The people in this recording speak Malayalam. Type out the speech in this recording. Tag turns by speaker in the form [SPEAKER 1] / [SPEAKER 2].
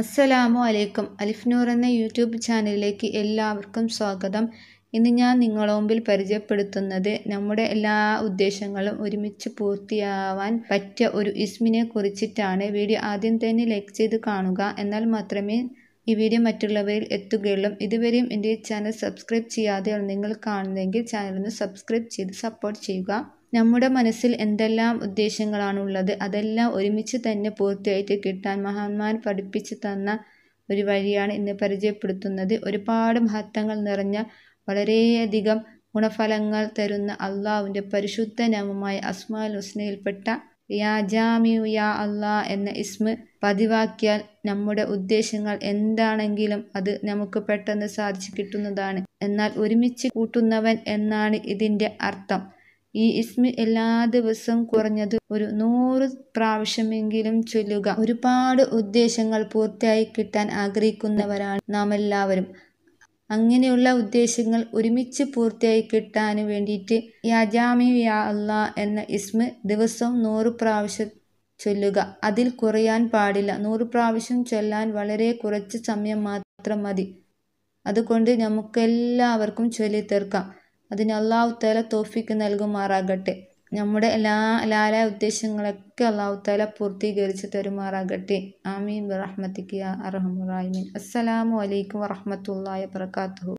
[SPEAKER 1] അസ്സലാമു അലൈക്കും അലിഫ് നൂർ എന്ന യൂട്യൂബ് ചാനലിലേക്ക് എല്ലാവർക്കും സ്വാഗതം ഇന്ന് ഞാൻ നിങ്ങളുടെ മുമ്പിൽ പരിചയപ്പെടുത്തുന്നത് നമ്മുടെ എല്ലാ ഉദ്ദേശങ്ങളും ഒരുമിച്ച് പൂർത്തിയാവാൻ പറ്റിയ ഒരു ഇസ്മിനെ കുറിച്ചിട്ടാണ് വീഡിയോ ആദ്യം തന്നെ ലൈക്ക് ചെയ്ത് കാണുക എന്നാൽ മാത്രമേ ഈ വീഡിയോ മറ്റുള്ളവരിൽ എത്തുകയുള്ളൂ ഇതുവരെയും എൻ്റെ ചാനൽ സബ്സ്ക്രൈബ് ചെയ്യാതെ നിങ്ങൾ കാണുന്നെങ്കിൽ ചാനലൊന്ന് സബ്സ്ക്രൈബ് ചെയ്ത് സപ്പോർട്ട് ചെയ്യുക നമ്മുടെ മനസ്സിൽ എന്തെല്ലാം ഉദ്ദേശങ്ങളാണുള്ളത് അതെല്ലാം ഒരുമിച്ച് തന്നെ പൂർത്തിയായിട്ട് കിട്ടാൻ മഹാന്മാർ പഠിപ്പിച്ചു തന്ന ഒരു വഴിയാണ് ഇന്ന് പരിചയപ്പെടുത്തുന്നത് ഒരുപാട് മഹത്വങ്ങൾ നിറഞ്ഞ വളരെയധികം ഗുണഫലങ്ങൾ തരുന്ന അള്ളാവിൻ്റെ പരിശുദ്ധ നാമമായ അസ്മാൽ ഹുസ്നയിൽപ്പെട്ട യാ ജാമിയു യാ അള്ളാ എന്ന ഇസ്മ പതിവാക്കിയാൽ നമ്മുടെ ഉദ്ദേശങ്ങൾ എന്താണെങ്കിലും അത് നമുക്ക് പെട്ടെന്ന് സാധിച്ചു കിട്ടുന്നതാണ് എന്നാൽ ഒരുമിച്ച് കൂട്ടുന്നവൻ എന്നാണ് ഇതിൻ്റെ അർത്ഥം ഈ ഇസ്മി എല്ലാ ദിവസവും കുറഞ്ഞത് ഒരു നൂറ് പ്രാവശ്യമെങ്കിലും ചൊല്ലുക ഒരുപാട് ഉദ്ദേശങ്ങൾ പൂർത്തിയായി കിട്ടാൻ ആഗ്രഹിക്കുന്നവരാണ് നാം എല്ലാവരും അങ്ങനെയുള്ള ഉദ്ദേശങ്ങൾ ഒരുമിച്ച് പൂർത്തിയായി കിട്ടാൻ വേണ്ടിയിട്ട് യാജാമി യാ അല്ല എന്ന ഇസ്മ ദിവസവും നൂറ് പ്രാവശ്യം ചൊല്ലുക അതിൽ കുറയാൻ പാടില്ല നൂറ് പ്രാവശ്യം ചൊല്ലാൻ വളരെ കുറച്ച് സമയം മാത്രം മതി അതുകൊണ്ട് നമുക്കെല്ലാവർക്കും ചൊല്ലി തീർക്കാം അതിന് അള്ളാഹു താല തോഫിക്ക് നൽകുമാറാകട്ടെ നമ്മുടെ എല്ലാ ലാല ഉദ്ദേശങ്ങളൊക്കെ അള്ളാഹു താല പൂർത്തീകരിച്ച് തരുമാറാകട്ടെ ആമീൻ ബറഹ്മത്തിക്ക് അറഹമുറാഹിമീൻ അസ്സലാമു അലൈക്കും വറഹമത്തല്ലാ വാത്തു